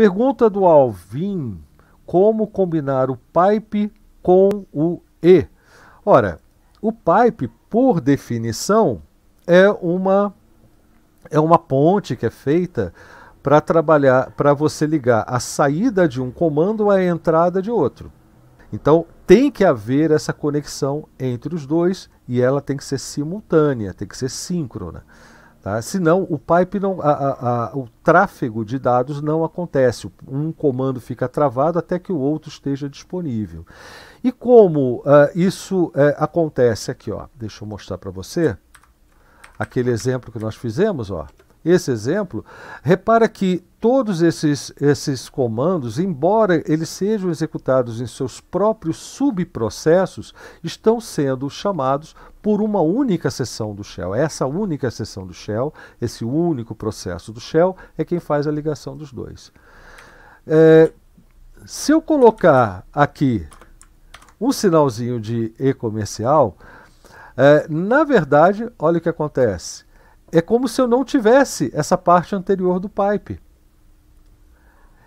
Pergunta do Alvin: como combinar o pipe com o E? Ora, o pipe, por definição, é uma é uma ponte que é feita para trabalhar para você ligar a saída de um comando à entrada de outro. Então, tem que haver essa conexão entre os dois e ela tem que ser simultânea, tem que ser síncrona. Tá? Senão o pipe não, a, a, a, o tráfego de dados não acontece. Um comando fica travado até que o outro esteja disponível. E como uh, isso uh, acontece aqui, ó, deixa eu mostrar para você aquele exemplo que nós fizemos, ó. Esse exemplo, repara que todos esses, esses comandos, embora eles sejam executados em seus próprios subprocessos, estão sendo chamados por uma única sessão do shell. Essa única sessão do shell, esse único processo do shell, é quem faz a ligação dos dois. É, se eu colocar aqui um sinalzinho de E comercial, é, na verdade, olha o que acontece. É como se eu não tivesse essa parte anterior do pipe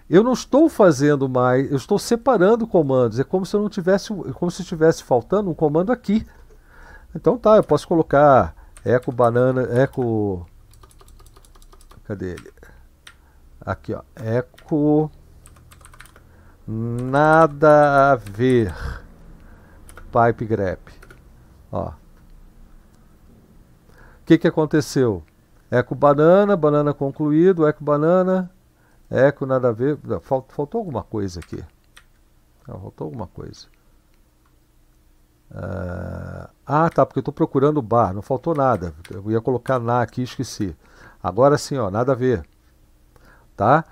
eu não estou fazendo mais, eu estou separando comandos. É como se eu não tivesse, é como se estivesse faltando um comando aqui. Então tá, eu posso colocar eco banana, eco Cadê ele? Aqui, ó. Eco nada a ver. Pipe grep. Ó. O que que aconteceu? Eco banana, banana concluído, eco banana, Eco, nada a ver. Falt, faltou alguma coisa aqui. faltou alguma coisa. Ah, ah tá, porque eu estou procurando o bar. Não faltou nada. Eu ia colocar na aqui e esqueci. Agora sim, ó, nada a ver. Tá?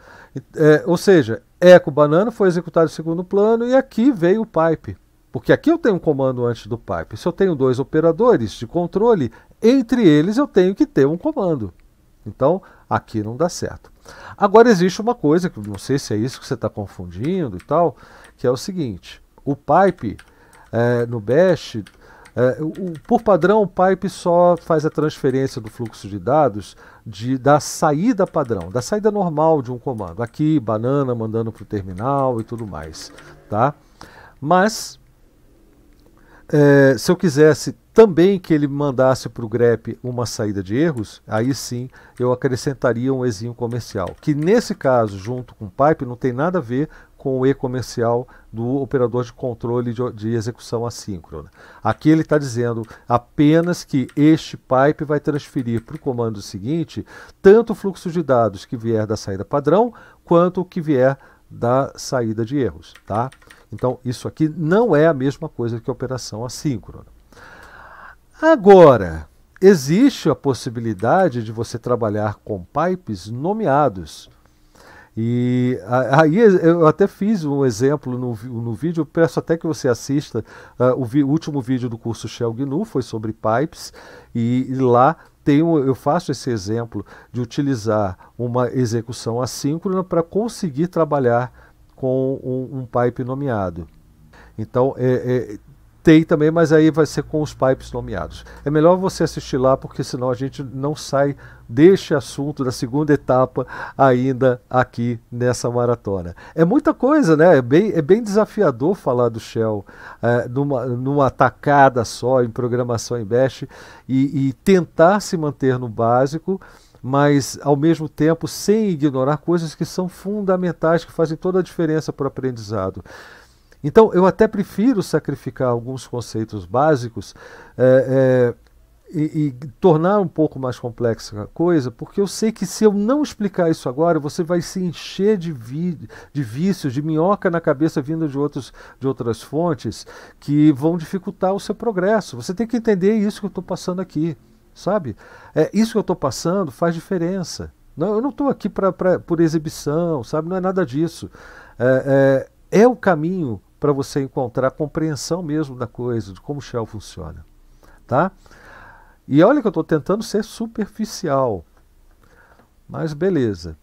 É, ou seja, eco banana foi executado em segundo plano e aqui veio o pipe. Porque aqui eu tenho um comando antes do pipe. Se eu tenho dois operadores de controle, entre eles eu tenho que ter um comando. Então, aqui não dá certo. Agora existe uma coisa, que não sei se é isso que você está confundindo e tal, que é o seguinte: o pipe é, no bash, é, o, por padrão, o pipe só faz a transferência do fluxo de dados de, da saída padrão, da saída normal de um comando. Aqui, banana mandando para o terminal e tudo mais. Tá? Mas é, se eu quisesse também que ele mandasse para o grep uma saída de erros, aí sim eu acrescentaria um ezinho comercial, que nesse caso, junto com o pipe, não tem nada a ver com o e comercial do operador de controle de, de execução assíncrona. Aqui ele está dizendo apenas que este pipe vai transferir para o comando seguinte tanto o fluxo de dados que vier da saída padrão quanto o que vier da saída de erros, tá? Então, isso aqui não é a mesma coisa que a operação assíncrona. Agora, existe a possibilidade de você trabalhar com pipes nomeados. E aí eu até fiz um exemplo no, no vídeo, peço até que você assista uh, o, vi, o, último vídeo do curso Shell GNU, foi sobre pipes, e, e lá tem um, eu faço esse exemplo de utilizar uma execução assíncrona para conseguir trabalhar com um, um pipe nomeado. Então, é, é, tem também, mas aí vai ser com os pipes nomeados. É melhor você assistir lá, porque senão a gente não sai deste assunto da segunda etapa ainda aqui nessa maratona. É muita coisa, né? É bem, é bem desafiador falar do Shell é, numa, numa atacada só em programação em Bash e, e tentar se manter no básico mas ao mesmo tempo sem ignorar coisas que são fundamentais, que fazem toda a diferença para o aprendizado. Então, eu até prefiro sacrificar alguns conceitos básicos é, é, e, e, tornar um pouco mais complexa a coisa, porque eu sei que se eu não explicar isso agora, você vai se encher de, vi, de vícios, de minhoca na cabeça vindo de, outros, de outras fontes que vão dificultar o seu progresso. Você tem que entender isso que eu estou passando aqui sabe? É, isso que eu estou passando faz diferença. Não, eu não estou aqui pra, pra, por exibição, sabe? Não é nada disso. É, é, é o caminho para você encontrar compreensão mesmo da coisa, de como o Shell funciona, tá? E olha que eu estou tentando ser superficial, mas beleza.